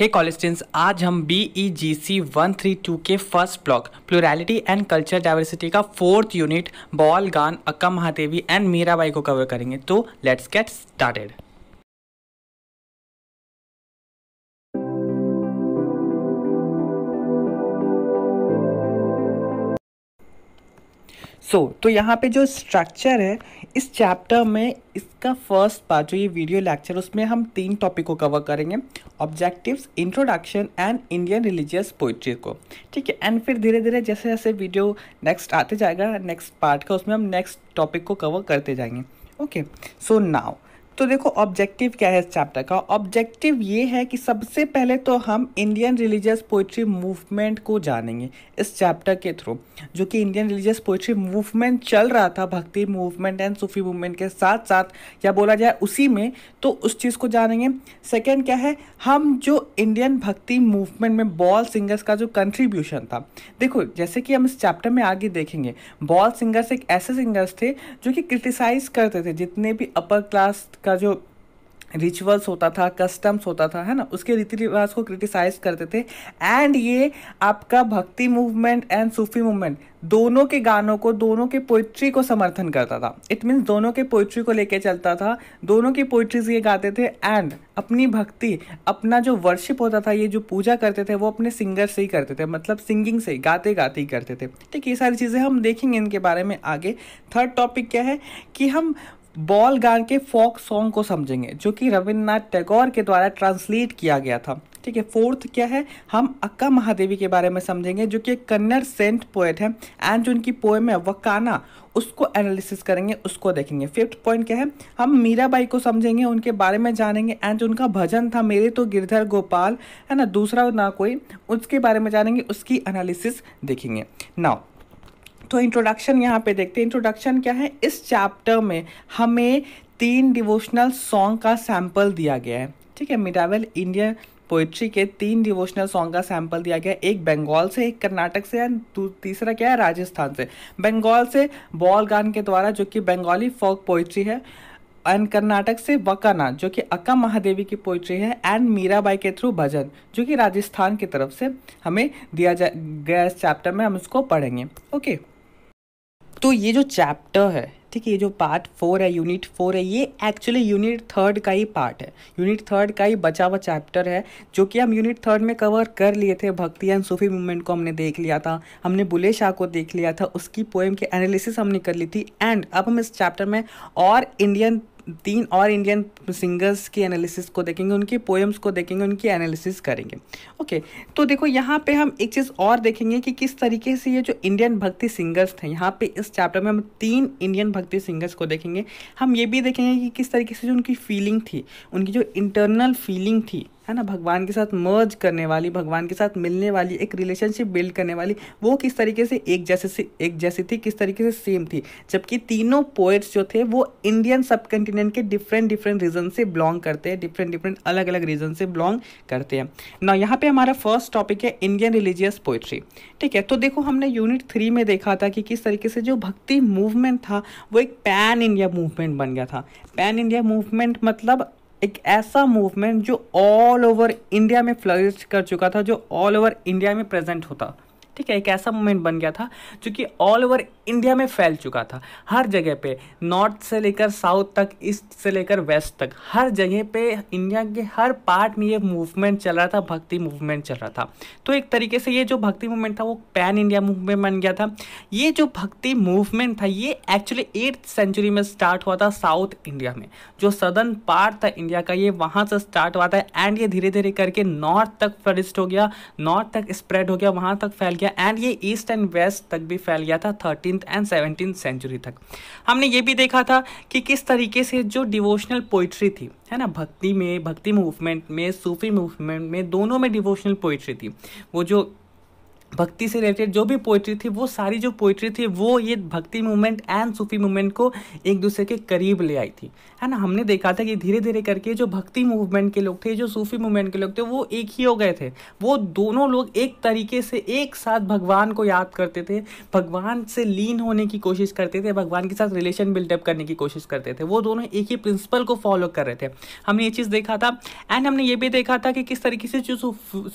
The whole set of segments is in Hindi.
हे कॉलेज स्टूडेंट्स आज हम B E G C one three two के first block plurality and culture diversity का फोर्थ यूनिट बॉल गान अक्का महादेवी एंड मीराबाई को कवर करेंगे तो let's get started so so, तो यहाँ पे जो स्ट्रक्चर है इस चैप्टर में इसका फर्स्ट पार्ट जो ये वीडियो लेक्चर उसमें हम तीन टॉपिक को कवर करेंगे objectives introduction and Indian religious poetry को ठीक है एंड फिर धीरे धीरे जैसे जैसे वीडियो नेक्स्ट आते जाएगा नेक्स्ट पार्ट का उसमें हम नेक्स्ट टॉपिक को कवर करते जाएंगे ओके सो नाउ तो देखो ऑब्जेक्टिव क्या है इस चैप्टर का ऑब्जेक्टिव ये है कि सबसे पहले तो हम इंडियन रिलीजियस पोइट्री मूवमेंट को जानेंगे इस चैप्टर के थ्रू जो कि इंडियन रिलीजियस पोइट्री मूवमेंट चल रहा था भक्ति मूवमेंट एंड सूफी मूवमेंट के साथ साथ या बोला जाए उसी में तो उस चीज़ को जानेंगे सेकेंड क्या है हम जो इंडियन भक्ति मूवमेंट में बॉल सिंगर्स का जो कंट्रीब्यूशन था देखो जैसे कि हम इस चैप्टर में आगे देखेंगे बॉल सिंगर्स एक ऐसे सिंगर्स थे जो कि क्रिटिसाइज़ करते थे जितने भी अपर क्लास का जो रिचुअल्स होता था कस्टम्स होता था है ना उसके रीति रिवाज को क्रिटिसाइज करते थे एंड ये आपका भक्ति मूवमेंट एंड सूफी मूवमेंट दोनों के गानों को दोनों के पोइट्री को समर्थन करता था इट मीन्स दोनों के पोइट्री को लेके चलता था दोनों की पोइट्रीज ये गाते थे एंड अपनी भक्ति अपना जो वर्शिप होता था ये जो पूजा करते थे वो अपने सिंगर से ही करते थे मतलब सिंगिंग से ही गाते गाते ही करते थे ठीक ये सारी चीज़ें हम देखेंगे इनके बारे में आगे थर्ड टॉपिक क्या है कि हम बॉल गान के फोक सॉन्ग को समझेंगे जो कि रविन्द्रनाथ टैगोर के द्वारा ट्रांसलेट किया गया था ठीक है फोर्थ क्या है हम अक्का महादेवी के बारे में समझेंगे जो कि कन्नड़ सेंट पोएट है एंड जो उनकी पोएम है वकाना उसको एनालिसिस करेंगे उसको देखेंगे फिफ्थ पॉइंट क्या है हम मीराबाई को समझेंगे उनके बारे में जानेंगे एंड जो उनका भजन था मेरे तो गिरधर गोपाल है ना दूसरा ना कोई उसके बारे में जानेंगे उसकी एनालिसिस देखेंगे नाउ तो इंट्रोडक्शन यहाँ पे देखते हैं इंट्रोडक्शन क्या है इस चैप्टर में हमें तीन डिवोशनल सॉन्ग का सैम्पल दिया गया है ठीक है मिडावल इंडियन पोइट्री के तीन डिवोशनल सॉन्ग का सैंपल दिया गया एक बंगाल से एक कर्नाटक से और तीसरा क्या है राजस्थान से बंगाल से बॉल गान के द्वारा जो कि बंगाली फोक पोइट्री है एंड कर्नाटक से वकाना जो कि अक्का महादेवी की पोइट्री है एंड मीराबाई के थ्रू भजन जो कि राजस्थान की तरफ से हमें दिया जा गया इस चैप्टर में हम इसको पढ़ेंगे ओके okay. तो ये जो चैप्टर है ठीक है ये जो पार्ट फोर है यूनिट फोर है ये एक्चुअली यूनिट थर्ड का ही पार्ट है यूनिट थर्ड का ही बचा हुआ चैप्टर है जो कि हम यूनिट थर्ड में कवर कर लिए थे भक्ति एंड सूफी मूवमेंट को हमने देख लिया था हमने बुले शाह को देख लिया था उसकी पोएम की एनालिसिस हमने कर ली थी एंड अब हम इस चैप्टर में और इंडियन तीन और इंडियन सिंगर्स की एनालिसिस को देखेंगे उनकी पोएम्स को देखेंगे उनकी एनालिसिस करेंगे ओके तो देखो यहाँ पे हम एक चीज़ और देखेंगे कि किस तरीके से ये जो इंडियन भक्ति सिंगर्स थे यहाँ पे इस चैप्टर में हम तीन इंडियन भक्ति सिंगर्स को देखेंगे हम ये भी देखेंगे कि किस तरीके से जो उनकी फीलिंग थी उनकी जो इंटरनल फीलिंग थी है ना भगवान के साथ मर्ज करने वाली भगवान के साथ मिलने वाली एक रिलेशनशिप बिल्ड करने वाली वो किस तरीके से एक जैसे से एक जैसी थी किस तरीके से सेम थी जबकि तीनों पोइट्स जो थे वो इंडियन सब कंटिनेंट के डिफरेंट डिफरेंट रीजन से बिलोंग करते हैं डिफरेंट डिफरेंट अलग अलग रीजन से बिलोंग करते हैं ना यहाँ पे हमारा फर्स्ट टॉपिक है इंडियन रिलीजियस पोएट्री ठीक है तो देखो हमने यूनिट थ्री में देखा था कि किस तरीके से जो भक्ति मूवमेंट था वो एक पैन इंडिया मूवमेंट बन गया था पैन इंडिया मूवमेंट मतलब एक ऐसा मूवमेंट जो ऑल ओवर इंडिया में फ्लरिश कर चुका था जो ऑल ओवर इंडिया में प्रेजेंट होता ठीक है एक ऐसा मूवमेंट बन गया था जो कि ऑल ओवर इंडिया में फैल चुका था हर जगह पे नॉर्थ से लेकर साउथ तक ईस्ट से लेकर वेस्ट तक हर जगह पे इंडिया के हर पार्ट में ये मूवमेंट चल रहा था भक्ति मूवमेंट चल रहा था तो एक तरीके से ये जो भक्ति मूवमेंट था वो पैन इंडिया मूवमेंट बन गया था ये जो भक्ति मूवमेंट था ये एक्चुअली एट सेंचुरी में स्टार्ट हुआ था साउथ इंडिया में जो सदर्न पार्ट था इंडिया का ये वहाँ से स्टार्ट हुआ था एंड ये धीरे धीरे करके नॉर्थ तक फरिस्ट हो गया नॉर्थ तक स्प्रेड हो गया वहाँ तक फैल गया किया एंड ये ईस्ट एंड वेस्ट तक भी फैल गया था थर्टीन एंड सेवनटीन सेंचुरी तक हमने ये भी देखा था कि किस तरीके से जो डिवोशनल पोइट्री थी है ना भक्ति में भक्ति मूवमेंट में सूफी मूवमेंट में दोनों में डिवोशनल पोइट्री थी वो जो भक्ति से रिलेटेड जो भी पोइट्री थी वो सारी जो पोइट्री थी वो ये bhakti movement and Sufi movement को एक दूसरे के करीब ले आई थी है ना हमने देखा था कि धीरे धीरे करके जो भक्ति मूवमेंट के लोग थे जो सूफी मूवमेंट के लोग थे वो एक ही हो गए थे वो दोनों लोग एक तरीके से एक साथ भगवान को याद करते थे भगवान से लीन होने की कोशिश करते थे भगवान के साथ रिलेशन बिल्डअप करने की कोशिश करते थे वो दोनों एक ही प्रिंसिपल को फॉलो कर रहे थे हमने ये चीज़ देखा था एंड हमने ये भी देखा था कि किस तरीके से जो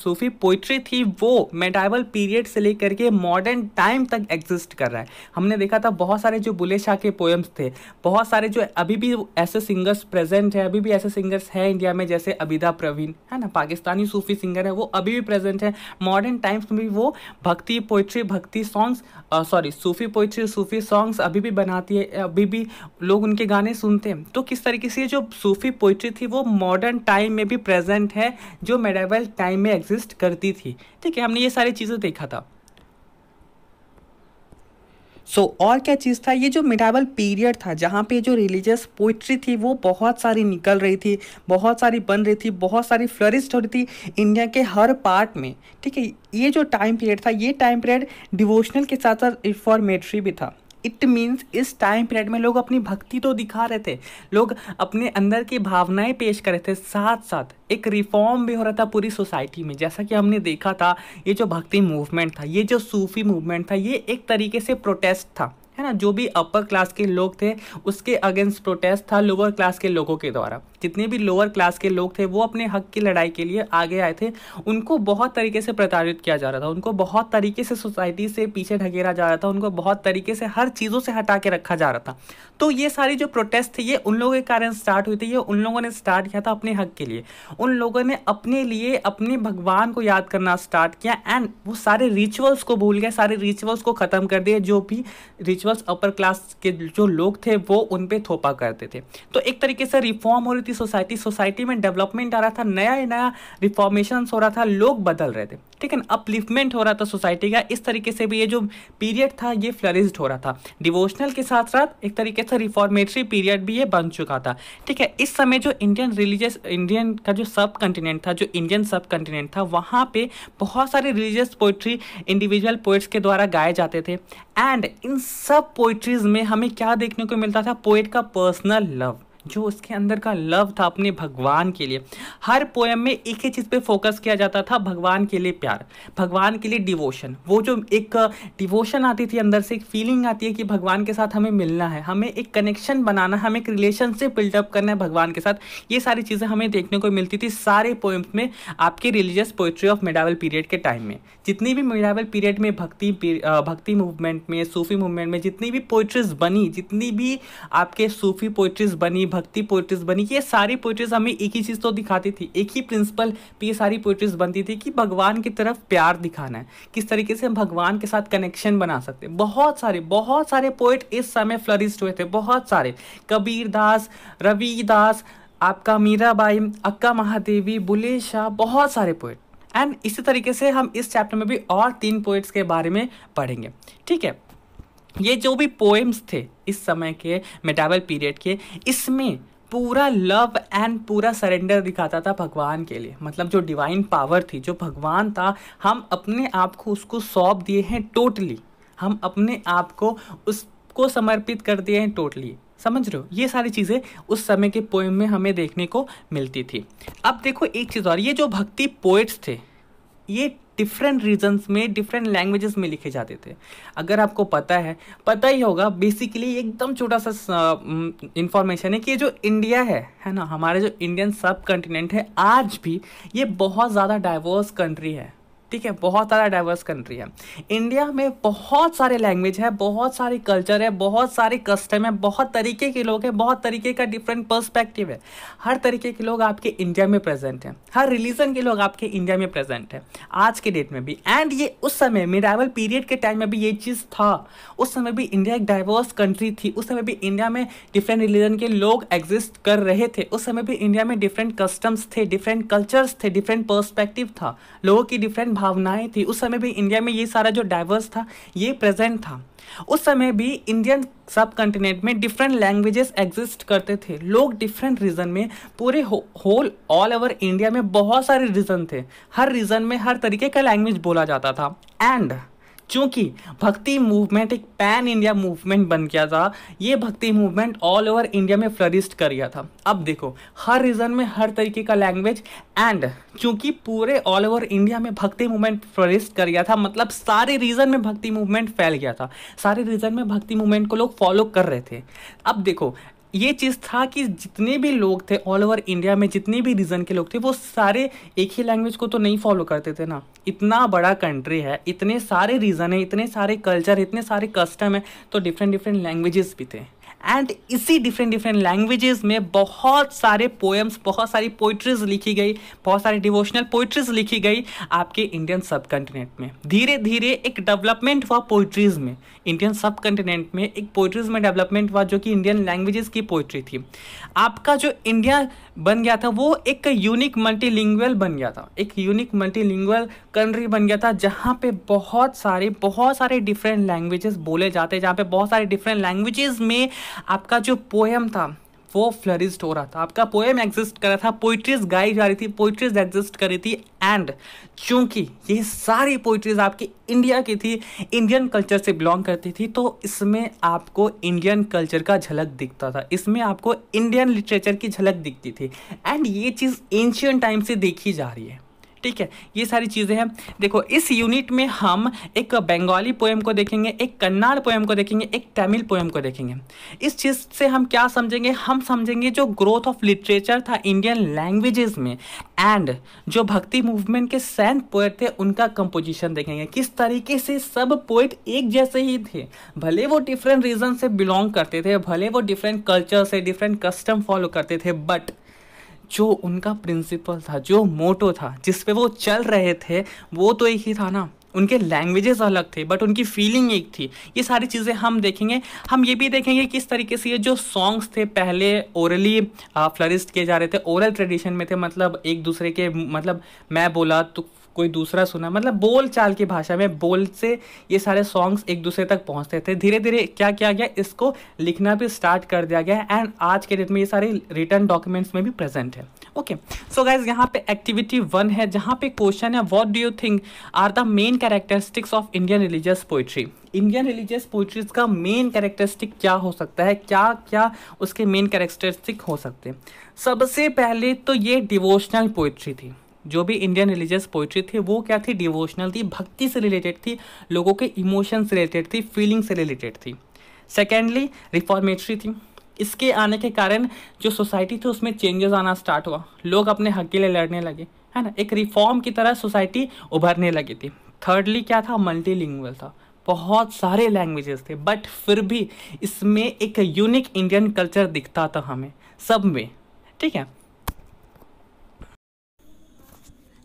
सूफी पोइट्री थी वो मेडाइबल पी पीरियड से लेकर के मॉडर्न टाइम तक एग्जिस्ट कर रहा है हमने देखा था बहुत सारे जो बुले शाह के पोएम्स थे बहुत सारे जो अभी भी ऐसे सिंगर्स प्रेजेंट है अभी भी ऐसे सिंगर्स हैं इंडिया में जैसे अबिदा प्रवीण है ना पाकिस्तानी सूफी सिंगर है वो अभी भी प्रेजेंट है मॉडर्न टाइम्स में भी वो bhakti poetry bhakti songs sorry Sufi poetry Sufi songs अभी भी बनाती है अभी भी लोग उनके गाने सुनते हैं तो किस तरीके से जो सूफी पोइट्री थी वो मॉडर्न टाइम में भी प्रेजेंट है जो मेडावल टाइम में एग्जिस्ट करती थी ठीक है हमने ये सारी चीज़ें देखा था सो so, और क्या चीज़ था ये जो मिडावल पीरियड था जहाँ पे जो रिलीजियस पोइट्री थी वो बहुत सारी निकल रही थी बहुत सारी बन रही थी बहुत सारी फ्लरिस्ट हो रही थी इंडिया के हर पार्ट में ठीक है ये जो टाइम पीरियड था ये टाइम पीरियड डिवोशनल के साथ साथ इन्फॉर्मेटरी भी था इट मीन्स इस टाइम पीरियड में लोग अपनी भक्ति तो दिखा रहे थे लोग अपने अंदर की भावनाएं पेश कर रहे थे साथ साथ एक रिफॉर्म भी हो रहा था पूरी सोसाइटी में जैसा कि हमने देखा था ये जो भक्ति मूवमेंट था ये जो सूफी मूवमेंट था ये एक तरीके से प्रोटेस्ट था है ना जो भी अपर क्लास के लोग थे उसके अगेंस्ट प्रोटेस्ट था लोअर क्लास के लोगों के द्वारा जितने भी लोअर क्लास के लोग थे वो अपने हक की लड़ाई के लिए आगे आए थे उनको बहुत तरीके से प्रताड़ित किया जा रहा था उनको बहुत तरीके से सोसाइटी से पीछे ढकेला जा रहा था उनको बहुत तरीके से हर चीज़ों से हटा के रखा जा रहा था तो ये सारी जो प्रोटेस्ट थी ये उन लोगों के कारण स्टार्ट हुई थी ये उन लोगों ने स्टार्ट किया था अपने हक के लिए उन लोगों ने अपने लिए अपने भगवान को याद करना स्टार्ट किया एंड वो सारे रिचुअल्स को भूल गए सारे रिचुअल्स को ख़त्म कर दिए जो भी रिचुअल्स अपर क्लास के जो लोग थे वो उन पर थोपा करते थे तो एक तरीके से रिफॉर्म हो रही थी की सोसाइटी सोसाइटी में डेवलपमेंट आ रहा था नया नया रिफॉर्मेशन हो रहा था लोग बदल रहे थे ठीक है ना अपलिफ्टमेंट हो रहा था सोसाइटी का इस तरीके से भी ये जो पीरियड था ये फ्लरिस्ड हो रहा था डिवोशनल के साथ साथ एक तरीके से रिफॉर्मेटरी पीरियड भी ये बन चुका था ठीक है इस समय जो इंडियन रिलीजियस इंडियन का जो सब कंटिनेंट था जो इंडियन सब कंटिनेंट था वहाँ पे बहुत सारे रिलीजियस पोइट्री इंडिविजुअल पोइट्स के द्वारा गाए जाते थे एंड इन सब पोइट्रीज में हमें क्या देखने को मिलता था पोइट का पर्सनल लव जो उसके अंदर का लव था अपने भगवान के लिए हर पोएम में एक ही चीज़ पे फोकस किया जाता था भगवान के लिए प्यार भगवान के लिए डिवोशन वो जो एक डिवोशन आती थी अंदर से एक फीलिंग आती है कि भगवान के साथ हमें मिलना है हमें एक कनेक्शन बनाना है हमें एक रिलेशनशिप बिल्डअप करना है भगवान के साथ ये सारी चीज़ें हमें देखने को मिलती थी सारे पोएम्स में आपके religious poetry of medieval period के टाइम में जितनी भी मेडावल पीरियड में भक्ति भक्ति मूवमेंट में सूफी मूवमेंट में जितनी भी पोइट्रीज बनी जितनी भी आपके सूफी पोइट्रीज बनी भक्ति पोइट्रीज बनी ये सारी पोइट्रीज हमें एक ही चीज़ तो दिखाती थी एक ही प्रिंसिपल पे ये सारी पोइट्रीज बनती थी कि भगवान की तरफ प्यार दिखाना है किस तरीके से हम भगवान के साथ कनेक्शन बना सकते हैं बहुत सारे बहुत सारे पोइट इस समय फ्लरिस्ट हुए थे बहुत सारे कबीर दास रविदास आपका मीराबाई अक्का महादेवी बुले शाह बहुत सारे पोइट एंड इसी तरीके से हम इस चैप्टर में भी और तीन पोइट्स के बारे में पढ़ेंगे ठीक है ये जो भी पोएम्स थे इस समय के मेटाबल पीरियड के इसमें पूरा लव एंड पूरा सरेंडर दिखाता था भगवान के लिए मतलब जो डिवाइन पावर थी जो भगवान था हम अपने आप को उसको सौंप दिए हैं टोटली हम अपने आप को उसको समर्पित कर दिए हैं टोटली समझ रहे हो ये सारी चीज़ें उस समय के पोएम में हमें देखने को मिलती थी अब देखो एक चीज़ और ये जो भक्ति पोइट्स थे ये डिफरेंट रीजन्स में डिफरेंट लैंग्वेजेस में लिखे जाते थे अगर आपको पता है पता ही होगा बेसिकली एकदम छोटा सा इंफॉर्मेशन है कि ये जो इंडिया है है ना हमारे जो इंडियन सब कॉन्टिनेंट है आज भी ये बहुत ज़्यादा डाइवर्स कंट्री है ठीक है बहुत सारा डाइवर्स कंट्री है इंडिया में बहुत सारे लैंग्वेज है बहुत सारे कल्चर है बहुत सारे कस्टम है बहुत तरीके के लोग हैं बहुत तरीके का डिफरेंट पर्सपेक्टिव है हर तरीके के लोग आपके इंडिया में प्रेजेंट हैं हर रिलीजन के लोग आपके इंडिया में प्रेजेंट हैं आज के डेट में भी एंड ये उस समय मिडाइवल पीरियड के टाइम में भी ये चीज़ था उस समय भी इंडिया एक डाइवर्स कंट्री थी उस समय भी इंडिया में डिफरेंट रिलीजन के लोग एग्जिस्ट कर रहे थे उस समय भी इंडिया में डिफरेंट कस्टम्स थे डिफरेंट कल्चर्स थे डिफरेंट पर्सपेक्टिव था लोगों की डिफरेंट संभावनाएं थी उस समय भी इंडिया में ये सारा जो डाइवर्स था ये प्रेजेंट था उस समय भी इंडियन सब कंटिनेंट में डिफरेंट लैंग्वेजेस एग्जिस्ट करते थे लोग डिफरेंट रीजन में पूरे होल ऑल ओवर इंडिया में बहुत सारे रीजन थे हर रीजन में हर तरीके का लैंग्वेज बोला जाता था एंड क्योंकि भक्ति मूवमेंट एक पैन इंडिया मूवमेंट बन गया था ये bhakti movement all over India में फ्लरिस्ट कर गया था अब देखो हर रीजन में हर तरीके का लैंग्वेज एंड चूँकि पूरे ऑल ओवर इंडिया में भक्ति मूवमेंट फ्लरिस्ट कर गया था मतलब सारे रीजन में भक्ति मूवमेंट फैल गया था सारे रीजन में भक्ति मूवमेंट को लोग फॉलो कर रहे थे अब देखो ये चीज़ था कि जितने भी लोग थे ऑल ओवर इंडिया में जितने भी रीजन के लोग थे वो सारे एक ही लैंग्वेज को तो नहीं फॉलो करते थे ना इतना बड़ा कंट्री है इतने सारे रीज़न है इतने सारे कल्चर इतने सारे कस्टम है तो डिफरेंट डिफरेंट लैंग्वेजेस भी थे एंड इसी डिफरेंट डिफरेंट लैंग्वेजेस में बहुत सारे पोएम्स बहुत सारी पोइट्रीज लिखी गई बहुत सारी डिवोशनल पोइट्रीज लिखी गई आपके इंडियन सब कंटिनेंट में धीरे धीरे एक डेवलपमेंट हुआ पोइट्रीज में इंडियन सब कंटिनेंट में एक पोइट्रीज में डेवलपमेंट हुआ जो कि इंडियन लैंग्वेजेस की पोइट्री थी आपका जो इंडिया बन गया था वो एक यूनिक मल्टीलिंगुअल बन गया था एक यूनिक मल्टीलिंगुअल कंट्री बन गया था जहाँ पे बहुत सारे बहुत सारे डिफरेंट लैंग्वेजेस बोले जाते जहाँ पे बहुत सारे डिफरेंट लैंग्वेजेस में आपका जो पोएम था वो फ्लरिस्ट हो रहा था आपका पोएम एग्जिस्ट कर रहा था पोइट्रीज गाई जा रही थी पोइट्रीज एग्जिस्ट कर रही थी एंड चूंकि ये सारी पोइट्रीज आपकी इंडिया की थी इंडियन कल्चर से बिलोंग करती थी तो इसमें आपको इंडियन कल्चर का झलक दिखता था इसमें आपको इंडियन लिटरेचर की झलक दिखती थी एंड ये चीज़ एंशियन टाइम से देखी जा रही है ठीक है ये सारी चीज़ें हैं देखो इस यूनिट में हम एक बंगाली पोएम को देखेंगे एक कन्नाड़ पोएम को देखेंगे एक तमिल पोएम को देखेंगे इस चीज़ से हम क्या समझेंगे हम समझेंगे जो ग्रोथ ऑफ लिटरेचर था इंडियन लैंग्वेजेस में एंड जो भक्ति मूवमेंट के सैंत पोएट थे उनका कंपोजिशन देखेंगे किस तरीके से सब पोएट एक जैसे ही थे भले वो डिफरेंट रीजन से बिलोंग करते थे भले वो डिफरेंट कल्चर से डिफरेंट कस्टम फॉलो करते थे बट जो उनका प्रिंसिपल था जो मोटो था जिस पे वो चल रहे थे वो तो एक ही था ना उनके लैंग्वेजेस अलग थे बट उनकी फीलिंग एक थी ये सारी चीज़ें हम देखेंगे हम ये भी देखेंगे किस तरीके से ये जो सॉन्ग्स थे पहले ओरली फ्लरिस्ट किए जा रहे थे ओरल ट्रेडिशन में थे मतलब एक दूसरे के मतलब मैं बोला तो कोई दूसरा सुना मतलब बोल चाल की भाषा में बोल से ये सारे सॉन्ग्स एक दूसरे तक पहुंचते थे धीरे धीरे क्या किया गया इसको लिखना भी स्टार्ट कर दिया गया है एंड आज के डेट में ये सारे रिटर्न डॉक्यूमेंट्स में भी प्रेजेंट है ओके सो गाइज यहाँ पे एक्टिविटी वन है जहाँ पे क्वेश्चन है what do you think are the main characteristics of Indian religious poetry Indian religious poetries का मेन कैरेक्टरिस्टिक क्या हो सकता है क्या क्या उसके मेन कैरेक्टरिस्टिक हो सकते हैं सबसे पहले तो ये डिवोशनल पोइट्री थी जो भी इंडियन रिलीजियस पोइट्री थी वो क्या थी डिवोशनल थी भक्ति से रिलेटेड थी लोगों के इमोशन से रिलेटेड थी फीलिंग से रिलेटेड थी सेकेंडली रिफॉर्मेटरी थी इसके आने के कारण जो सोसाइटी थी उसमें चेंजेस आना स्टार्ट हुआ लोग अपने हक के लिए लड़ने लगे है ना एक रिफॉर्म की तरह सोसाइटी उभरने लगी थी थर्डली क्या था मल्टी था बहुत सारे लैंग्वेजेस थे बट फिर भी इसमें एक यूनिक इंडियन कल्चर दिखता था हमें सब में ठीक है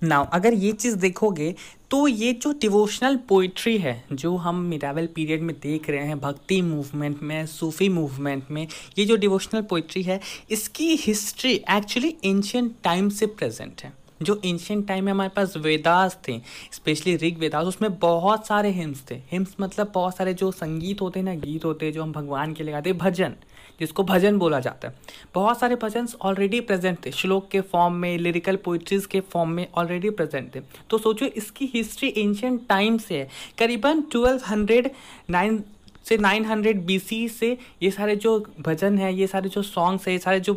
नाउ अगर ये चीज़ देखोगे तो ये जो डिवोशनल पोइट्री है जो हम मिरावल पीरियड में देख रहे हैं भक्ति मूवमेंट में सूफ़ी मूवमेंट में ये जो डिवोशनल पोइट्री है इसकी हिस्ट्री एक्चुअली एंशियंट टाइम से प्रेजेंट है जो एंशियंट टाइम में हमारे पास वेदास थे स्पेशली ऋग वेदास उसमें बहुत सारे हिम्स थे हिम्स मतलब बहुत सारे जो संगीत होते हैं ना गीत होते हैं जो हम भगवान के लिए गाते भजन जिसको भजन बोला जाता है बहुत सारे भजन ऑलरेडी प्रेजेंट थे श्लोक के फॉर्म में लिरिकल पोइट्रीज के फॉर्म में ऑलरेडी प्रेजेंट थे तो सोचो इसकी हिस्ट्री एंशियंट टाइम से है करीबन ट्वेल्व हंड्रेड नाइन से 900 बीसी से ये सारे जो भजन है ये सारे जो सॉन्ग्स है ये सारे जो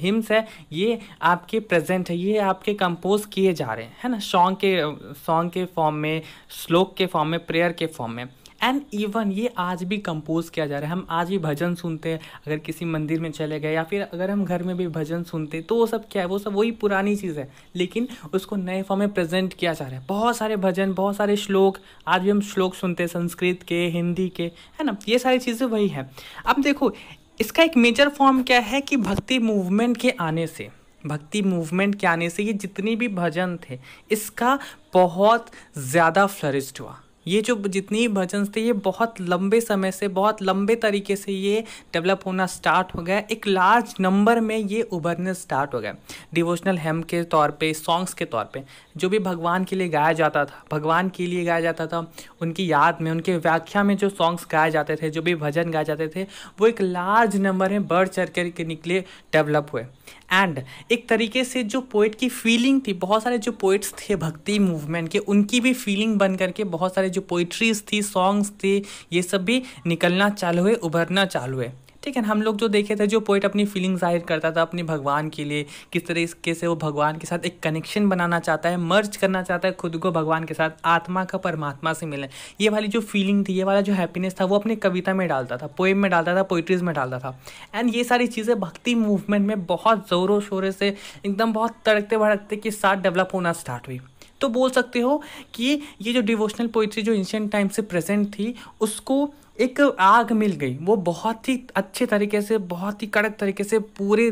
हिम्स है ये आपके प्रेजेंट है ये आपके कंपोज किए जा रहे हैं है ना सॉन्ग के सॉन्ग के फॉर्म में श्लोक के फॉर्म में प्रेयर के फॉर्म में एंड इवन ये आज भी कंपोज किया जा रहा है हम आज भी भजन सुनते हैं अगर किसी मंदिर में चले गए या फिर अगर हम घर में भी भजन सुनते तो वो सब क्या है वो सब वही पुरानी चीज़ है लेकिन उसको नए फॉर्म में प्रेजेंट किया जा रहा है बहुत सारे भजन बहुत सारे श्लोक आज भी हम श्लोक सुनते हैं संस्कृत के हिंदी के है ना ये सारी चीज़ें वही हैं अब देखो इसका एक मेजर फॉर्म क्या है कि भक्ति मूवमेंट के आने से भक्ति मूवमेंट के आने से ये जितने भी भजन थे इसका बहुत ज़्यादा फ्लरिस्ट हुआ ये जो जितनी भजन थे ये बहुत लंबे समय से बहुत लंबे तरीके से ये डेवलप होना स्टार्ट हो गया एक लार्ज नंबर में ये उभरने स्टार्ट हो गया डिवोशनल हेम के तौर पे सॉन्ग्स के तौर पे जो भी भगवान के लिए गाया जाता था भगवान के लिए गाया जाता था उनकी याद में उनके व्याख्या में जो सॉन्ग्स गाए जाते थे जो भी भजन गाए जाते थे वो एक लार्ज नंबर में बढ़ चढ़ के निकले डेवलप हुए एंड एक तरीके से जो पोइट की फीलिंग थी बहुत सारे जो पोइट्स थे भक्ति मूवमेंट के उनकी भी फीलिंग बन करके बहुत सारे जो पोइट्रीज थी सॉन्ग्स थे ये सब भी निकलना चालू हुए उभरना चालू हुए ठीक है हम लोग जो देखे थे जो पोइट अपनी फीलिंग जाहिर करता था अपने भगवान के लिए किस तरीके से वो भगवान के साथ एक कनेक्शन बनाना चाहता है मर्ज करना चाहता है खुद को भगवान के साथ आत्मा का परमात्मा से मिलने ये वाली जो फीलिंग थी ये वाला जो हैप्पीनेस था वो अपनी कविता में डालता था पोएम में डालता था पोइट्रीज में डालता था एंड ये सारी चीज़ें भक्ति मूवमेंट में बहुत ज़ोरों शोरों से एकदम बहुत तड़कते भड़कते के साथ डेवलप होना स्टार्ट हुई तो बोल सकते हो कि ये जो डिवोशनल पोइट्री जो एंशियंट टाइम से प्रेजेंट थी उसको एक आग मिल गई वो बहुत ही अच्छे तरीके से बहुत ही कड़क तरीके से पूरे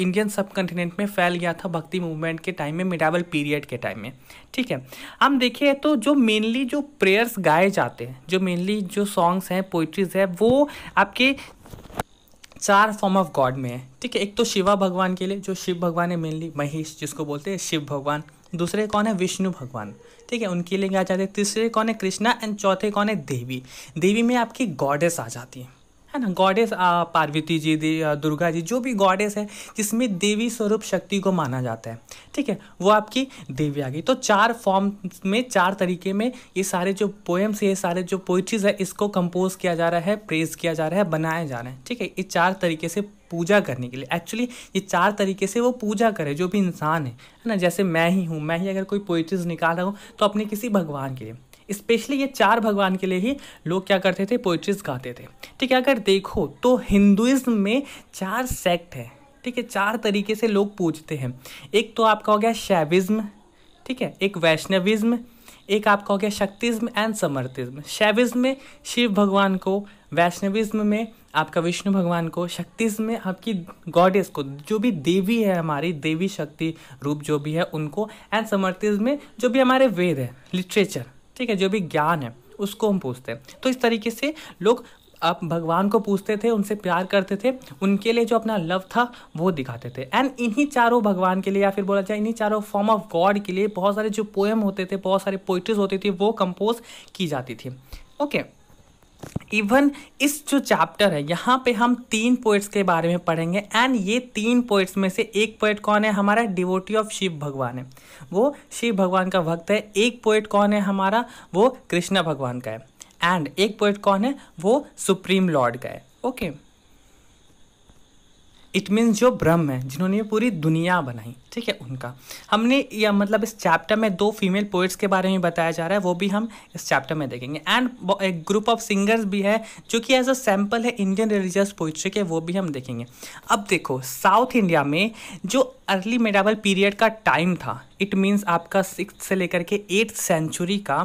इंडियन सब कॉन्टिनेंट में फैल गया था भक्ति मूवमेंट के टाइम में मिडावल पीरियड के टाइम में ठीक है हम देखें तो जो मेनली जो प्रेयर्स गाए जाते हैं जो मेनली जो सॉन्ग्स हैं पोइट्रीज है वो आपके चार फॉर्म ऑफ गॉड में है ठीक है एक तो शिवा भगवान के लिए जो शिव भगवान है मेनली महेश जिसको बोलते हैं शिव भगवान दूसरे कौन है विष्णु भगवान ठीक है उनके लिए आ जाते हैं तीसरे कौन है कृष्णा एंड चौथे कौन है देवी देवी में आपकी गॉडेस आ जाती है है ना गॉडेस पार्वती जी दुर्गा जी जो भी गॉडेस है जिसमें देवी स्वरूप शक्ति को माना जाता है ठीक है वो आपकी देवी आ गई तो चार फॉर्म में चार तरीके में ये सारे जो पोएम्स ये सारे जो पोइट्रीज है इसको कंपोज किया जा रहा है प्रेज किया जा रहा है बनाया जा रहा है ठीक है ये चार तरीके से पूजा करने के लिए एक्चुअली ये चार तरीके से वो पूजा करे जो भी इंसान है है ना जैसे मैं ही हूँ मैं ही अगर कोई पोइट्रीज निकाल रहा हूँ तो अपने किसी भगवान के लिए स्पेशली ये चार भगवान के लिए ही लोग क्या करते थे पोइट्रीज गाते थे ठीक है अगर देखो तो हिंदुइज्म में चार सेक्ट है ठीक है चार तरीके से लोग पूजते हैं एक तो आपका हो गया शैविज़्म ठीक है एक वैष्णविज़्म एक आपका हो गया शक्तिज्म एंड समर्थिज्म शैविज्म में शिव भगवान को वैष्णविज्म में आपका विष्णु भगवान को शक्तिज्म में आपकी गॉडेस को जो भी देवी है हमारी देवी शक्ति रूप जो भी है उनको एंड समर्थिज्म में जो भी हमारे वेद है लिटरेचर ठीक है जो भी ज्ञान है उसको हम पूछते हैं तो इस तरीके से लोग आप भगवान को पूछते थे उनसे प्यार करते थे उनके लिए जो अपना लव था वो दिखाते थे एंड इन्हीं चारों भगवान के लिए या फिर बोला जाए इन्हीं चारों फॉर्म ऑफ गॉड के लिए बहुत सारे जो पोएम होते थे बहुत सारे पोइट्रीज होती थी वो कंपोज की जाती थी ओके okay. इवन इस जो चैप्टर है यहाँ पे हम तीन पोइट्स के बारे में पढ़ेंगे एंड ये तीन पोइट्स में से एक पोइट कौन है हमारा डिवोटी ऑफ शिव भगवान है वो शिव भगवान का भक्त है एक पोइट कौन है हमारा वो कृष्णा भगवान का है एंड एक पोइट कौन है वो सुप्रीम लॉर्ड का है ओके okay. इट मीन्स जो ब्रह्म है जिन्होंने ये पूरी दुनिया बनाई ठीक है उनका हमने या मतलब इस चैप्टर में दो फीमेल पोइट्स के बारे में बताया जा रहा है वो भी हम इस चैप्टर में देखेंगे एंड एक ग्रुप ऑफ सिंगर्स भी है जो कि एज अ सैम्पल है इंडियन रिलीजियस पोइट्री के वो भी हम देखेंगे अब देखो साउथ इंडिया में जो अर्ली मेडावल पीरियड का टाइम था इट मीन्स आपका सिक्स से लेकर के एट्थ सेंचुरी का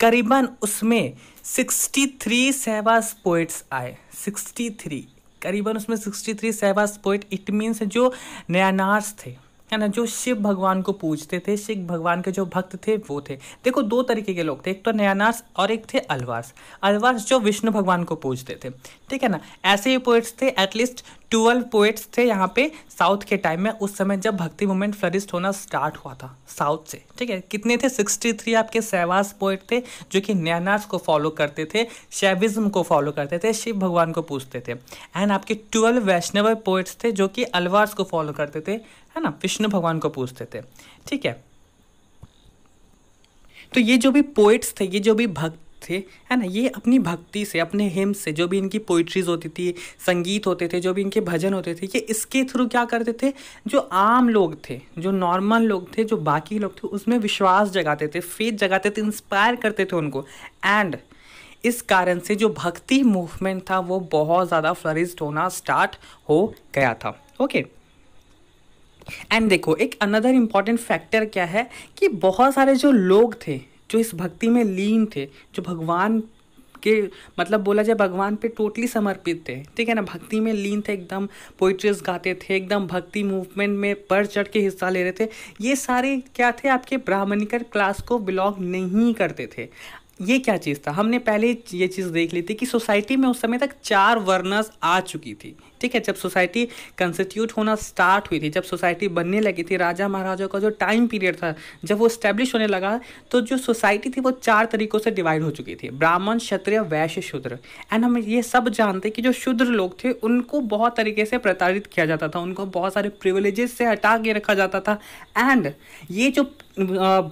करीबन उसमें सिक्सटी थ्री सेवास पोइट्स आए सिक्सटी थ्री करीबन उसमें सिक्सटी थ्री सहवास पोइट इट मीन्स जो नयानार्स थे है ना जो शिव भगवान को पूजते थे शिव भगवान के जो भक्त थे वो थे देखो दो तरीके के लोग थे एक तो नयानास और एक थे अलवास अलवास जो विष्णु भगवान को पूजते थे ठीक है ना ऐसे ही पोइट्स थे एटलीस्ट ट्वेल्व पोइट्स थे यहाँ पे साउथ के टाइम में उस समय जब भक्ति मूवमेंट फ्लरिस्ट होना स्टार्ट हुआ था साउथ से ठीक है कितने थे सिक्सटी थ्री आपके सहवास पोइट थे जो कि नयानास को फॉलो करते थे शैविज्म को फॉलो करते थे शिव भगवान को पूजते थे एंड आपके ट्वेल्व वैष्णव पोइट्स थे जो कि अलवास को फॉलो करते थे है ना विष्णु भगवान को पूछते थे ठीक है तो ये जो भी पोइट्स थे ये जो भी भक्त थे है ना ये अपनी भक्ति से अपने हिम से जो भी इनकी पोइट्रीज होती थी संगीत होते थे जो भी इनके भजन होते थे ये इसके थ्रू क्या करते थे जो आम लोग थे जो नॉर्मल लोग थे जो बाकी लोग थे उसमें विश्वास जगाते थे फेथ जगाते थे इंस्पायर करते थे उनको एंड इस कारण से जो भक्ति मूवमेंट था वो बहुत ज़्यादा फ्लरिस्ड होना स्टार्ट हो गया था ओके okay. एंड देखो एक अनदर इम्पॉर्टेंट फैक्टर क्या है कि बहुत सारे जो लोग थे जो इस भक्ति में लीन थे जो भगवान के मतलब बोला जाए भगवान पे टोटली समर्पित थे ठीक है ना भक्ति में लीन थे एकदम पोइट्रीज गाते थे एकदम भक्ति मूवमेंट में बढ़ चढ़ के हिस्सा ले रहे थे ये सारे क्या थे आपके ब्राह्मणिकर क्लास को बिलोंग नहीं करते थे ये क्या चीज़ था हमने पहले ये चीज़ देख ली थी कि सोसाइटी में उस समय तक चार वर्नर्स आ चुकी थी ठीक है जब सोसाइटी कंस्टिट्यूट होना स्टार्ट हुई थी जब सोसाइटी बनने लगी थी राजा महाराजा का जो टाइम पीरियड था जब वो स्टैब्लिश होने लगा तो जो सोसाइटी थी वो चार तरीकों से डिवाइड हो चुकी थी ब्राह्मण क्षत्रिय वैश्य शूद्र एंड हम ये सब जानते कि जो शूद्र लोग थे उनको बहुत तरीके से प्रताड़ित किया जाता था उनको बहुत सारे प्रिवलेजेस से हटा के रखा जाता था एंड ये जो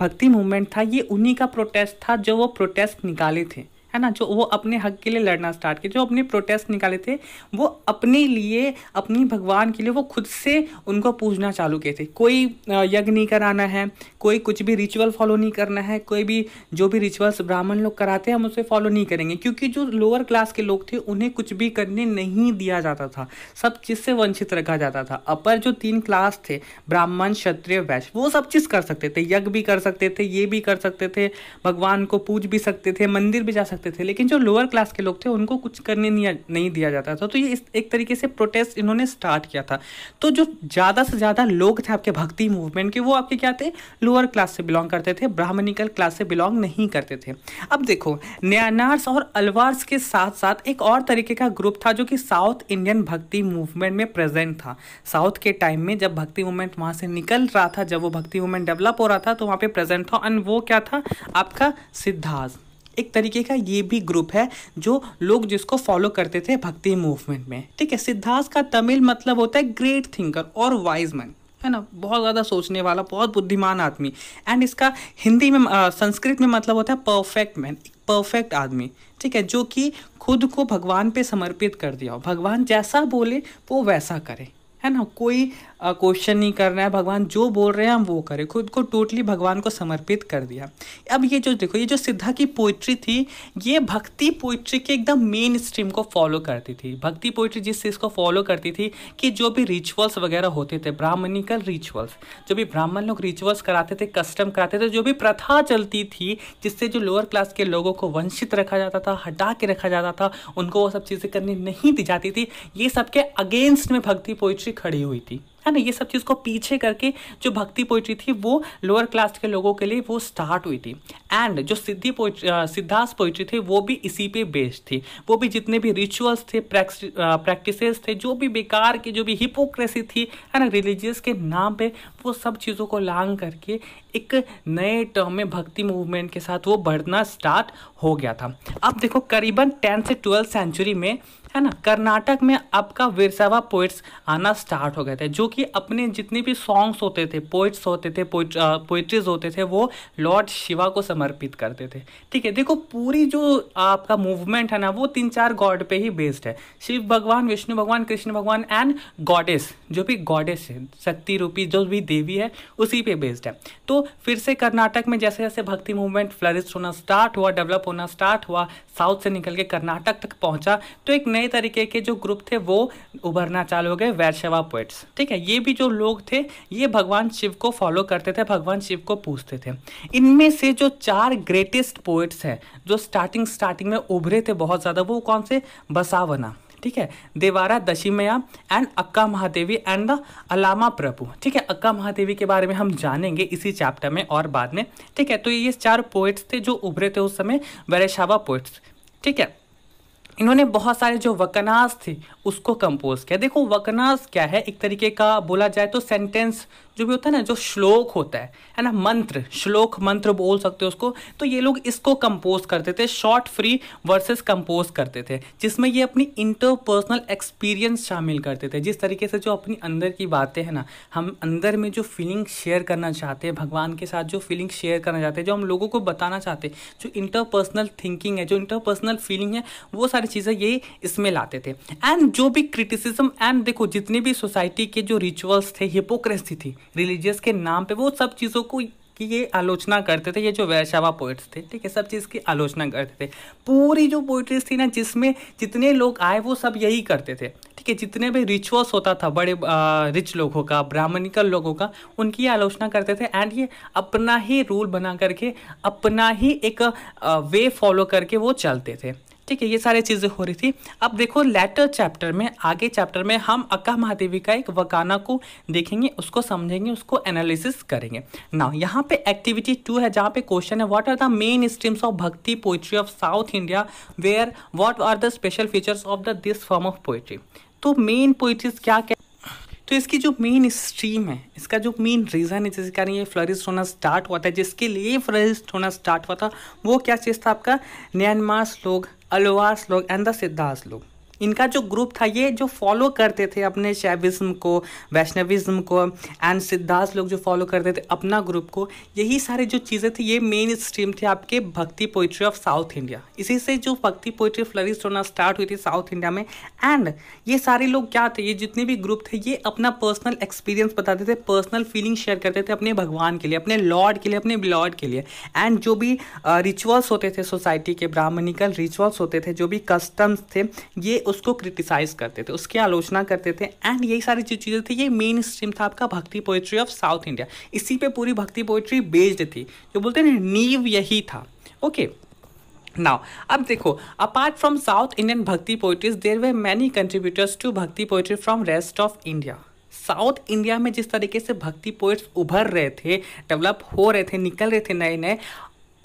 भक्ति मूवमेंट था ये उन्हीं का प्रोटेस्ट था जो वो प्रोटेस्ट निकाले थे है ना जो वो अपने हक के लिए लड़ना स्टार्ट किए जो अपने प्रोटेस्ट निकाले थे वो अपने लिए अपनी भगवान के लिए वो खुद से उनको पूजना चालू किए थे कोई यज्ञ नहीं कराना है कोई कुछ भी रिचुअल फॉलो नहीं करना है कोई भी जो भी रिचुअल्स ब्राह्मण लोग कराते हैं हम उसे फॉलो नहीं करेंगे क्योंकि जो लोअर क्लास के लोग थे उन्हें कुछ भी करने नहीं दिया जाता था सब चीज़ से वंचित रखा जाता था अपर जो तीन क्लास थे ब्राह्मण क्षत्रिय वैश्य वो सब चीज़ कर सकते थे यज्ञ भी कर सकते थे ये भी कर सकते थे भगवान को पूज भी सकते थे मंदिर भी जा सकते सकते थे लेकिन जो लोअर क्लास के लोग थे उनको कुछ करने नहीं दिया जाता था तो ये एक तरीके से प्रोटेस्ट इन्होंने स्टार्ट किया था तो जो ज़्यादा से ज़्यादा लोग थे आपके भक्ति मूवमेंट के वो आपके क्या थे लोअर क्लास से बिलोंग करते थे ब्राह्मणिकल क्लास से बिलोंग नहीं करते थे अब देखो न्यानार्स और अलवार्स के साथ साथ एक और तरीके का ग्रुप था जो कि साउथ इंडियन भक्ति मूवमेंट में प्रेजेंट था साउथ के टाइम में जब भक्ति मूवमेंट वहाँ से निकल रहा था जब वो भक्ति मूवमेंट डेवलप हो रहा था तो वहाँ पे प्रेजेंट था एंड वो क्या था आपका सिद्धार्थ एक तरीके का ये भी ग्रुप है जो लोग जिसको फॉलो करते थे भक्ति मूवमेंट में ठीक है सिद्धार्थ का तमिल मतलब होता है ग्रेट थिंकर और वाइज मैन है ना बहुत ज़्यादा सोचने वाला बहुत बुद्धिमान आदमी एंड इसका हिंदी में आ, संस्कृत में मतलब होता है परफेक्ट मैन परफेक्ट आदमी ठीक है जो कि खुद को भगवान पे समर्पित कर दिया हो भगवान जैसा बोले वो वैसा करे है ना कोई क्वेश्चन नहीं कर रहा है भगवान जो बोल रहे हैं हम वो करें खुद को टोटली भगवान को समर्पित कर दिया अब ये जो देखो ये जो सिद्धा की पोइट्री थी ये भक्ति पोइट्री के एकदम मेन स्ट्रीम को फॉलो करती थी भक्ति पोइट्री जिस चीज़ को फॉलो करती थी कि जो भी रिचुअल्स वगैरह होते थे ब्राह्मणिकल रिचुअल्स जो भी ब्राह्मण लोग रिचुअल्स कराते थे कस्टम कराते थे जो भी प्रथा चलती थी जिससे जो लोअर क्लास के लोगों को वंचित रखा जाता था हटा के रखा जाता था उनको वो सब चीज़ें करनी नहीं दी जाती थी ये सब के अगेंस्ट में भक्ति पोइट्री खड़ी हुई थी है ना ये सब चीज़ को पीछे करके जो भक्ति पोइट्री थी वो लोअर क्लास के लोगों के लिए वो स्टार्ट हुई थी एंड जो सिद्धि पोइट्री सिद्धार्थ पोइट्री थी वो भी इसी पे बेस्ड थी वो भी जितने भी रिचुअल्स थे प्रैक्टिस थे जो भी बेकार की जो भी हिपोक्रेसी थी है ना रिलीजियस के नाम पे वो सब चीज़ों को लांग करके एक नए टर्म में भक्ति मूवमेंट के साथ वो बढ़ना स्टार्ट हो गया था अब देखो करीबन टेंथ से ट्वेल्थ सेंचुरी में है ना कर्नाटक में आपका विरसावा पोइट्स आना स्टार्ट हो गए थे जो कि अपने जितने भी सॉन्ग्स होते थे पोइट्स होते थे पोइट्रीज होते थे वो लॉर्ड शिवा को समर्पित करते थे ठीक है देखो पूरी जो आपका मूवमेंट है ना वो तीन चार गॉड पे ही बेस्ड है शिव भगवान विष्णु भगवान कृष्ण भगवान एंड गॉडेस जो भी गॉडेस है शक्ति रूपी जो भी देवी है उसी पे बेस्ड है तो फिर से कर्नाटक में जैसे जैसे भक्ति मूवमेंट फ्लरिस्ट होना स्टार्ट हुआ डेवलप होना स्टार्ट हुआ साउथ से निकल के कर्नाटक तक पहुंचा तो एक नए नए तरीके के जो ग्रुप थे वो उभरना चालू हो गए वैशवा पोइट्स ठीक है ये भी जो लोग थे ये भगवान शिव को फॉलो करते थे भगवान शिव को पूछते थे इनमें से जो चार ग्रेटेस्ट पोइट्स हैं जो स्टार्टिंग स्टार्टिंग में उभरे थे बहुत ज़्यादा वो कौन से बसावना ठीक है Devara Dasimayya and Akka Mahadevi and the Allama Prabhu ठीक है अक्का महादेवी के बारे में हम जानेंगे इसी चैप्टर में और बाद में ठीक है तो ये चार पोइट्स थे जो उभरे थे उस समय वरेशावा पोइट्स ठीक है इन्होंने बहुत सारे जो वकनास थे उसको कंपोज किया देखो वकनास क्या है एक तरीके का बोला जाए तो सेंटेंस जो भी होता है ना जो श्लोक होता है है ना मंत्र श्लोक मंत्र बोल सकते हो उसको तो ये लोग इसको कंपोज करते थे शॉर्ट फ्री वर्सेस कंपोज करते थे जिसमें ये अपनी इंटरपर्सनल एक्सपीरियंस शामिल करते थे जिस तरीके से जो अपनी अंदर की बातें हैं ना हम अंदर में जो फीलिंग शेयर करना चाहते हैं भगवान के साथ जो फीलिंग शेयर करना चाहते हैं जो हम लोगों को बताना चाहते हैं जो इंटरपर्सनल थिंकिंग है जो इंटरपर्सनल फीलिंग है वो सारी चीज़ें ये इसमें लाते थे एंड जो भी क्रिटिसिज्म एंड देखो जितनी भी सोसाइटी के जो रिचुअल्स थे हिपोक्रेसी थी रिलीजियस के नाम पे वो सब चीज़ों को कि ये आलोचना करते थे ये जो वैशावा पोइट्स थे ठीक है सब चीज़ की आलोचना करते थे पूरी जो पोइट्रीज थी ना जिसमें जितने लोग आए वो सब यही करते थे ठीक है जितने भी रिचुअल्स होता था बड़े आ, रिच लोगों का ब्राह्मणिकल लोगों का उनकी ये आलोचना करते थे एंड ये अपना ही रूल बना करके अपना ही एक आ, वे फॉलो करके वो चलते थे ठीक है ये सारी चीज़ें हो रही थी अब देखो लेटर चैप्टर में आगे चैप्टर में हम अक्का महादेवी का एक वकाना को देखेंगे उसको समझेंगे उसको एनालिसिस करेंगे ना यहाँ पे एक्टिविटी टू है जहाँ पे क्वेश्चन है what are the main streams of bhakti poetry of south India where what are the special features of the this form of poetry तो मेन पोइट्रीज क्या क्या तो इसकी जो मेन स्ट्रीम है इसका जो मेन रीज़न है जिसके कारण ये फ्लरिस्ट होना स्टार्ट हुआ था जिसके लिए फ्लरिस्ट होना स्टार्ट हुआ था वो क्या चीज़ था आपका न्यानमास लोग Aluvas log and the Siddhas log. इनका जो ग्रुप था ये जो फॉलो करते थे अपने शैविज़्म को वैष्णविज़्म को एंड सिद्धार्थ लोग जो फॉलो करते थे अपना ग्रुप को यही सारे जो चीज़ें थी ये मेन स्ट्रीम थी आपके भक्ति पोइट्री ऑफ साउथ इंडिया इसी से जो भक्ति पोइट्री फ्लरिश होना स्टार्ट हुई थी साउथ इंडिया में एंड ये सारे लोग क्या थे ये जितने भी ग्रुप थे ये अपना पर्सनल एक्सपीरियंस बताते थे पर्सनल फीलिंग शेयर करते थे अपने भगवान के लिए अपने लॉर्ड के लिए अपने लॉर्ड के लिए एंड जो भी रिचुअल्स होते थे सोसाइटी के ब्राह्मणिकल रिचुअल्स होते थे जो भी कस्टम्स थे ये उसको क्रिटिसाइज करते थे उसकी आलोचना करते थे एंड यही सारी जो चीज़ें थी ये मेन स्ट्रीम था आपका भक्ति पोइट्री ऑफ साउथ इंडिया इसी पे पूरी भक्ति पोइट्री बेस्ड थी जो बोलते हैं नींव यही था ओके okay. नाउ अब देखो apart from south Indian bhakti poetries there were many contributors to bhakti poetry from rest of India south India में जिस तरीके से भक्ति पोइट्स उभर रहे थे डेवलप हो रहे थे निकल रहे थे नए नए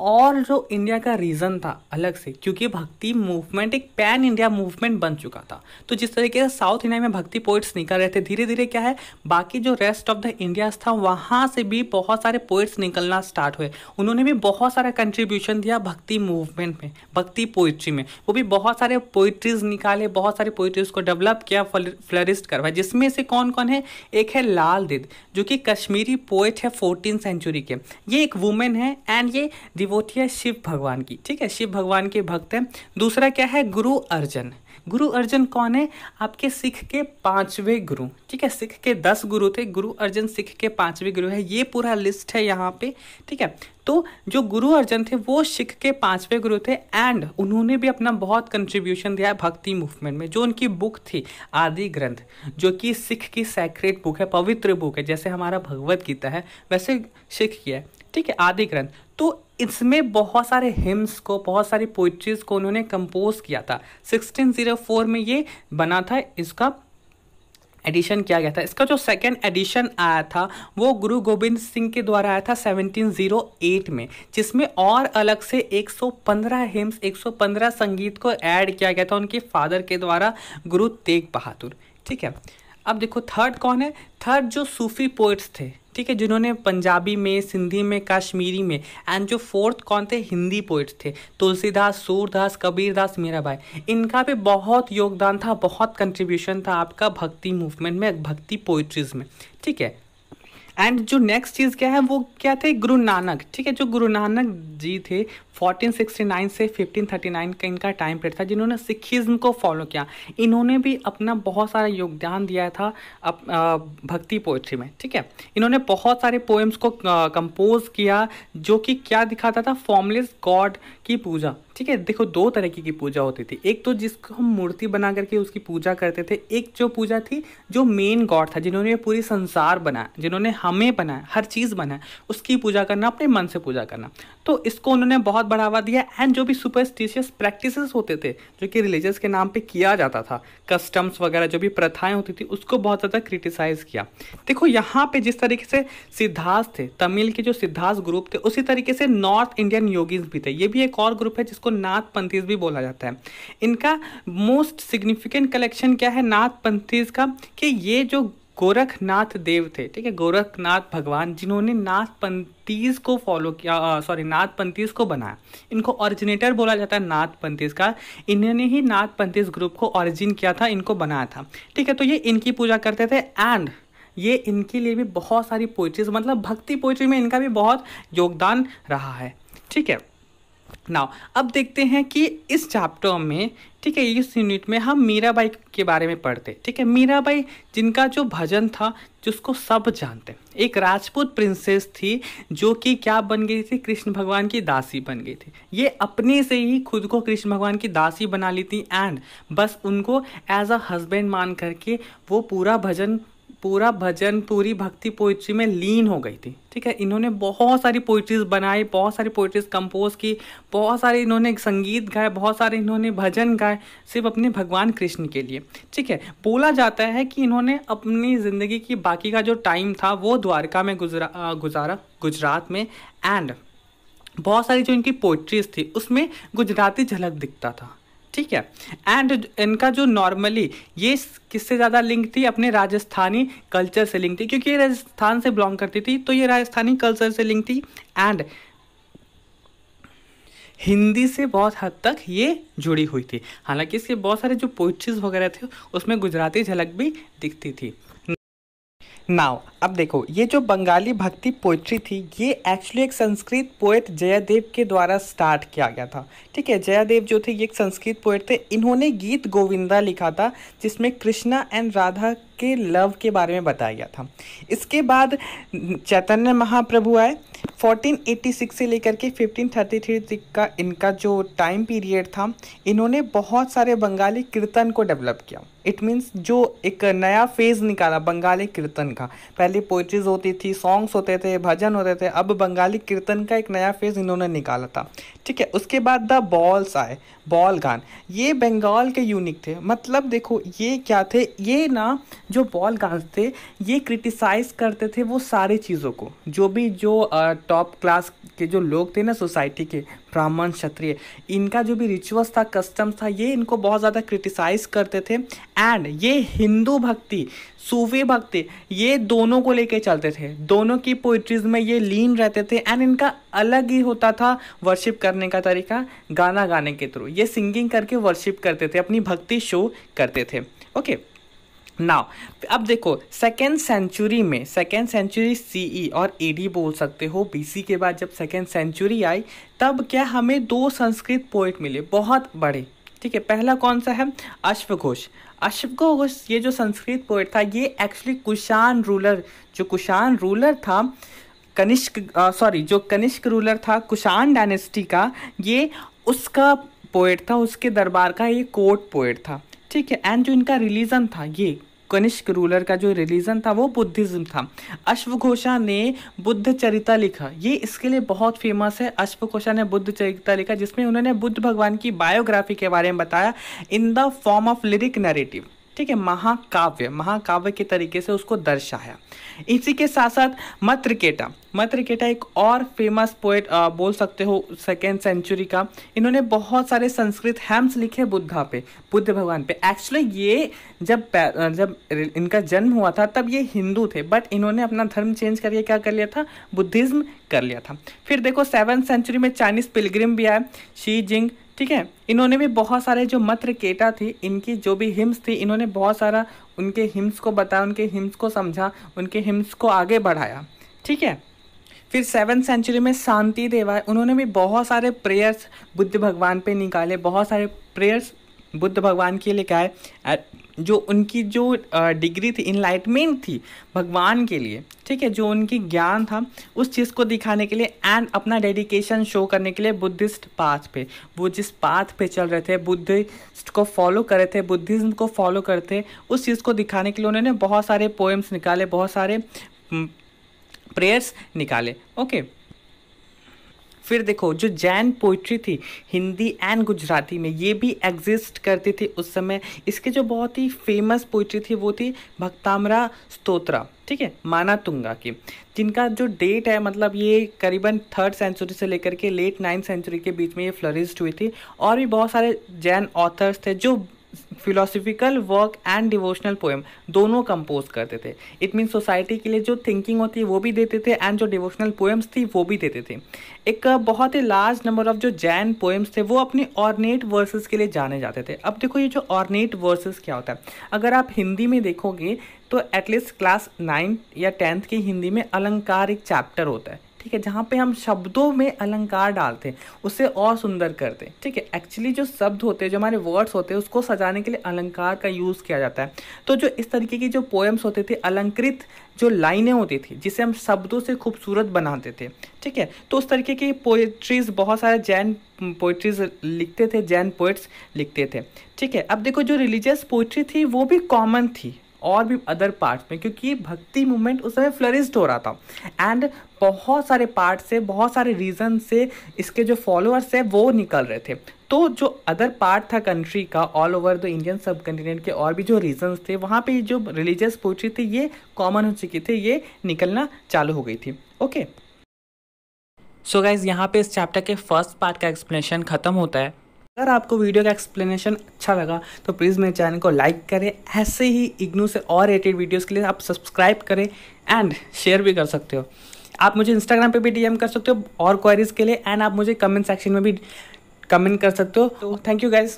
और जो इंडिया का रीज़न था अलग से क्योंकि भक्ति मूवमेंट एक पैन इंडिया मूवमेंट बन चुका था तो जिस तरीके से साउथ इंडिया में भक्ति पोइट्स निकल रहे थे धीरे धीरे क्या है बाकी जो रेस्ट ऑफ द इंडिया था वहाँ से भी बहुत सारे पोइट्स निकलना स्टार्ट हुए उन्होंने भी बहुत सारा कंट्रीब्यूशन दिया भक्ति मूवमेंट में भक्ति पोइट्री में वो भी बहुत सारे पोइट्रीज निकाले बहुत सारी पोइट्रीज को डेवलप किया फ्लरिस्ट करवाया जिसमें से कौन कौन है एक है लाल दिद जो कि कश्मीरी पोइट है फोर्टीन सेंचुरी के ये एक वुमेन है एंड ये डिवोटी है शिव भगवान की ठीक है शिव भगवान के भक्त हैं दूसरा क्या है गुरु अर्जन गुरु अर्जन कौन है आपके सिख के पांचवे गुरु ठीक है सिख के दस गुरु थे गुरु अर्जन सिख के पांचवे गुरु है ये पूरा लिस्ट है यहाँ पे ठीक है तो जो गुरु अर्जन थे वो सिख के पांचवे गुरु थे एंड उन्होंने भी अपना बहुत कंट्रीब्यूशन दिया है भक्ति मूवमेंट में जो उनकी बुक थी आदि ग्रंथ जो कि सिख की सैक्रेट बुक है पवित्र बुक है जैसे हमारा भगवत गीता है वैसे सिख की है ठीक है आदि ग्रंथ तो इसमें बहुत सारे हिम्स को बहुत सारी पोइट्रीज को उन्होंने कंपोज किया था 1604 में ये बना था इसका एडिशन किया गया था इसका जो सेकेंड एडिशन आया था वो गुरु गोविंद सिंह के द्वारा आया था 1708 में जिसमें और अलग से 115 हिम्स 115 संगीत को ऐड किया गया था उनके फादर के द्वारा गुरु तेग बहादुर ठीक है अब देखो थर्ड कौन है थर्ड जो सूफी पोइट्स थे ठीक है जिन्होंने पंजाबी में सिंधी में कश्मीरी में एंड जो फोर्थ कौन थे हिंदी पोइट्स थे तुलसीदास सूरदास कबीरदास मीरा भाई इनका भी बहुत योगदान था बहुत कंट्रीब्यूशन था आपका भक्ति मूवमेंट में भक्ति पोइट्रीज में ठीक है एंड जो नेक्स्ट चीज़ क्या है वो क्या थे गुरु नानक ठीक है जो गुरु नानक जी थे 1469 से 1539 का इनका टाइम पीरियड था जिन्होंने सिखिज़्म को फॉलो किया इन्होंने भी अपना बहुत सारा योगदान दिया था अप, आ, भक्ति पोएट्री में ठीक है इन्होंने बहुत सारे पोएम्स को कंपोज किया जो कि क्या दिखाता था फॉर्मलेस गॉड की पूजा ठीक है देखो दो तरीके की पूजा होती थी एक तो जिसको हम मूर्ति बना करके उसकी पूजा करते थे एक जो पूजा थी जो मेन गॉड था जिन्होंने पूरी संसार बनाया जिन्होंने हमें बनाया हर चीज़ बनाया उसकी पूजा करना अपने मन से पूजा करना तो इसको उन्होंने बहुत बढ़ावा दिया एंड जो भी सुपरस्टिशियस प्रैक्टिस होते थे जो कि रिलीजियस के नाम पे किया जाता था कस्टम्स वगैरह जो भी प्रथाएं होती थी उसको बहुत ज़्यादा क्रिटिसाइज़ किया देखो यहाँ पे जिस तरीके से सिद्धार्थ थे तमिल के जो सिद्धार्थ ग्रुप थे उसी तरीके से नॉर्थ इंडियन योगीज भी थे ये भी एक और ग्रुप है जिसको नाथ पंथीज भी बोला जाता है इनका मोस्ट सिग्निफिकेंट कलेक्शन क्या है नाथ पंथीज का कि ये जो गोरखनाथ देव थे ठीक है गोरखनाथ भगवान जिन्होंने नाथ पंतीस को फॉलो किया सॉरी नाथ पंतीस को बनाया इनको ऑरिजिनेटर बोला जाता है नाथ पंतीस का इन्होंने ही नाथ पंतीस ग्रुप को ऑरिजिन किया था इनको बनाया था ठीक है तो ये इनकी पूजा करते थे एंड ये इनके लिए भी बहुत सारी पोइट्रीज मतलब भक्ति पोइट्री में इनका भी बहुत योगदान रहा है ठीक है नाउ अब देखते हैं कि इस चैप्टर में ठीक है इस यूनिट में हम मीराबाई के बारे में पढ़ते ठीक है मीराबाई जिनका जो भजन था जिसको सब जानते एक राजपूत प्रिंसेस थी जो कि क्या बन गई थी कृष्ण भगवान की दासी बन गई थी ये अपने से ही खुद को कृष्ण भगवान की दासी बना ली थी एंड बस उनको एज अ हस्बैंड मान करके वो पूरा भजन पूरा भजन पूरी भक्ति पोइट्री में लीन हो गई थी ठीक है इन्होंने बहुत सारी पोइट्रीज बनाई बहुत सारी पोइट्रीज कंपोज की बहुत सारे इन्होंने संगीत गाए बहुत सारे इन्होंने भजन गाए सिर्फ अपने भगवान कृष्ण के लिए ठीक है बोला जाता है कि इन्होंने अपनी ज़िंदगी की बाकी का जो टाइम था वो द्वारका में गुजरा गुजारा गुजरात में एंड बहुत सारी जो इनकी पोइट्रीज थी उसमें गुजराती झलक दिखता था ठीक है एंड इनका जो नॉर्मली ये किससे ज़्यादा लिंक थी अपने राजस्थानी कल्चर से लिंक थी क्योंकि ये राजस्थान से बिलोंग करती थी तो ये राजस्थानी कल्चर से लिंक थी एंड हिंदी से बहुत हद तक ये जुड़ी हुई थी हालांकि इसके बहुत सारे जो पोइट्रीज वगैरह थे उसमें गुजराती झलक भी दिखती थी नाउ अब देखो ये जो बंगाली भक्ति पोइट्री थी ये एक्चुअली एक संस्कृत पोएट जयादेव के द्वारा स्टार्ट किया गया था ठीक है जयादेव जो थे ये एक संस्कृत पोएट थे इन्होंने गीत गोविंदा लिखा था जिसमें कृष्णा एंड राधा के लव के बारे में बताया गया था इसके बाद चैतन्य महाप्रभु आए 1486 से लेकर के 1533 तक का इनका जो टाइम पीरियड था इन्होंने बहुत सारे बंगाली कीर्तन को डेवलप किया इट मीन्स जो एक नया फेज़ निकाला बंगाली कीर्तन का पहले पहली पोइट्रीज होती थी सॉन्ग्स होते थे भजन होते थे अब बंगाली कीर्तन का एक नया फेज इन्होंने निकाला था ठीक है उसके बाद द बॉल्स आए बॉल गान ये बंगाल के यूनिक थे मतलब देखो ये क्या थे ये ना जो बॉल गान्स थे ये क्रिटिसाइज़ करते थे वो सारी चीज़ों को जो भी जो टॉप क्लास के जो लोग थे ना सोसाइटी के ब्राह्मण क्षत्रिय इनका जो भी रिचुअल्स था कस्टम्स था ये इनको बहुत ज़्यादा क्रिटिसाइज करते थे एंड ये हिंदू भक्ति सूफी भक्ति ये दोनों को लेके चलते थे दोनों की पोइट्रीज में ये लीन रहते थे एंड इनका अलग ही होता था वर्शिप करने का तरीका गाना गाने के थ्रू ये सिंगिंग करके वर्शिप करते थे अपनी भक्ति शो करते थे ओके okay. नाउ अब देखो सेकेंड सेंचुरी में सेकेंड सेंचुरी सीई और एडी बोल सकते हो बीसी के बाद जब सेकेंड सेंचुरी आई तब क्या हमें दो संस्कृत पोइट मिले बहुत बड़े ठीक है पहला कौन सा है अश्वघोष अश्वघोष ये जो संस्कृत पोइट था ये एक्चुअली कुशान रूलर जो कुशान रूलर था कनिष्क सॉरी जो कनिष्क रूलर था कुशान डायनेस्टी का ये उसका पोइट था उसके दरबार का ये कोर्ट पोइट था ठीक है एंड जो इनका रिलीजन था ये कनिष्क रूलर का जो रिलीजन था वो बुद्धिज्म था अश्वघोषा ने बुद्ध चरिता लिखा ये इसके लिए बहुत फेमस है अश्वघोषा ने बुद्ध चरिता लिखा जिसमें उन्होंने बुद्ध भगवान की बायोग्राफी के बारे में बताया in the form of lyric narrative ठीक है महाकाव्य महाकाव्य के तरीके से उसको दर्शाया इसी के साथ साथ मत्रकेटा मत्रकेटा एक और फेमस पोएट बोल सकते हो सेकेंड सेंचुरी का इन्होंने बहुत सारे संस्कृत हैम्स लिखे बुद्धा पे बुद्ध भगवान पे एक्चुअली ये जब जब इनका जन्म हुआ था तब ये हिंदू थे बट इन्होंने अपना धर्म चेंज करके क्या कर लिया था बुद्धिज़्म कर लिया था फिर देखो सेवन सेंचुरी में चाइनीज़ पिलग्रिम भी आए शी जिंग ठीक है इन्होंने भी बहुत सारे जो मत्र केटा थी इनकी जो भी हिम्स थी इन्होंने बहुत सारा उनके हिम्स को बताया उनके हिम्स को समझा उनके हिम्स को आगे बढ़ाया ठीक है फिर सेवन सेंचुरी में शांति देवा उन्होंने भी बहुत सारे प्रेयर्स बुद्ध भगवान पे निकाले बहुत सारे प्रेयर्स बुद्ध भगवान के लिए क्या है जो उनकी जो डिग्री थी इनलाइटमेंट थी भगवान के लिए ठीक है जो उनकी ज्ञान था उस चीज़ को दिखाने के लिए एंड अपना डेडिकेशन शो करने के लिए बुद्धिस्ट पाथ पे वो जिस पाथ पे चल रहे थे बुद्धिस्ट को फॉलो कर रहे थे बुद्धिज़्म को फॉलो करते उस चीज़ को दिखाने के लिए उन्होंने बहुत सारे पोएम्स निकाले बहुत सारे प्रेयर्स हम्म, निकाले ओके okay. फिर देखो जो जैन पोइट्री थी हिंदी एंड गुजराती में ये भी एग्जिस्ट करती थी उस समय इसके जो बहुत ही फेमस पोइट्री थी वो थी भक्तामरा स्तोत्रा ठीक है माना तुंगा की जिनका जो डेट है मतलब ये करीबन थर्ड सेंचुरी से लेकर के लेट नाइन्थ सेंचुरी के बीच में ये फ्लरिस्ड हुई थी और भी बहुत सारे जैन ऑथर्स थे जो philosophical work and devotional poem दोनों कंपोज करते थे इट मीन सोसाइटी के लिए जो थिंकिंग होती है वो भी देते थे एंड जो डिवोशनल पोएम्स थी वो भी देते थे एक बहुत ही लार्ज नंबर ऑफ जो जैन पोएम्स थे वो अपने ऑर्नेट वर्सेस के लिए जाने जाते थे अब देखो ये जो ऑर्नेट वर्सेस क्या होता है अगर आप हिंदी में देखोगे तो एटलीस्ट क्लास नाइन्थ या टेंथ की हिंदी में अलंकार एक चैप्टर होता है ठीक है जहाँ पे हम शब्दों में अलंकार डालते हैं उसे और सुंदर करते हैं ठीक है एक्चुअली जो शब्द होते हैं जो हमारे वर्ड्स होते हैं उसको सजाने के लिए अलंकार का यूज़ किया जाता है तो जो इस तरीके की जो पोएम्स होते थे अलंकृत जो लाइनें होती थी जिसे हम शब्दों से खूबसूरत बनाते थे ठीक है तो उस तरीके की पोएट्रीज बहुत सारे जैन पोइट्रीज लिखते थे जैन पोइट्स लिखते थे ठीक है अब देखो जो रिलीजियस पोइट्री थी वो भी कॉमन थी और भी अदर पार्ट्स में क्योंकि ये भक्ति मूवमेंट उस समय फ्लरिस्ट हो रहा था एंड बहुत सारे पार्ट से बहुत सारे रीज़न से इसके जो फॉलोअर्स है वो निकल रहे थे तो जो अदर पार्ट था कंट्री का all over the Indian subcontinent के और भी जो रीजन्स थे वहाँ पे जो रिलीजियस पोइट्री थी ये कॉमन हो चुकी थी ये निकलना चालू हो गई थी ओके सो गाइज यहाँ पे इस चैप्टर के फर्स्ट पार्ट का एक्सप्लेनेशन ख़त्म होता है अगर आपको वीडियो का एक्सप्लेनेशन अच्छा लगा तो प्लीज़ मेरे चैनल को लाइक करें ऐसे ही इग्नू से और रेटेड वीडियोस के लिए आप सब्सक्राइब करें एंड शेयर भी कर सकते हो आप मुझे इंस्टाग्राम पे भी डीएम कर सकते हो और क्वारीज़ के लिए एंड आप मुझे कमेंट सेक्शन में भी कमेंट कर सकते हो तो थैंक यू गाइज़